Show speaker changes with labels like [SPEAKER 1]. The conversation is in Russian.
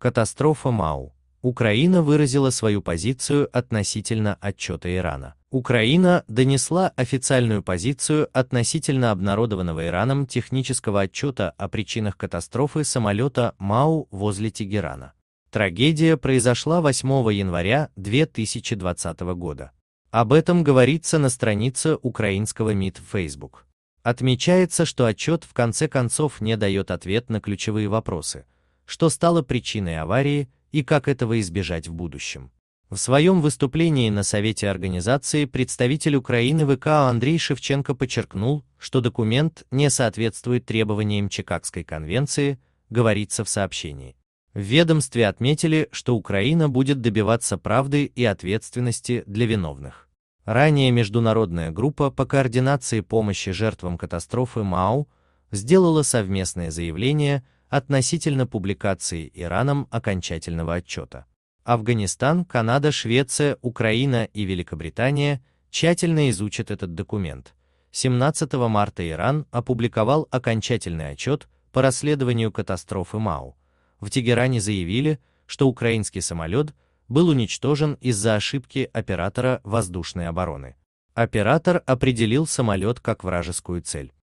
[SPEAKER 1] Катастрофа МАУ. Украина выразила свою позицию относительно отчета Ирана. Украина донесла официальную позицию относительно обнародованного Ираном технического отчета о причинах катастрофы самолета МАУ возле Тегерана. Трагедия произошла 8 января 2020 года. Об этом говорится на странице украинского МИД в Facebook. Отмечается, что отчет в конце концов не дает ответ на ключевые вопросы – что стало причиной аварии и как этого избежать в будущем. В своем выступлении на Совете Организации представитель Украины ВК Андрей Шевченко подчеркнул, что документ не соответствует требованиям Чикагской конвенции, говорится в сообщении. В ведомстве отметили, что Украина будет добиваться правды и ответственности для виновных. Ранее международная группа по координации помощи жертвам катастрофы МАУ сделала совместное заявление – относительно публикации Ираном окончательного отчета. Афганистан, Канада, Швеция, Украина и Великобритания тщательно изучат этот документ. 17 марта Иран опубликовал окончательный отчет по расследованию катастрофы МАУ. В Тегеране заявили, что украинский самолет был уничтожен из-за ошибки оператора воздушной обороны. Оператор определил самолет как вражескую цель.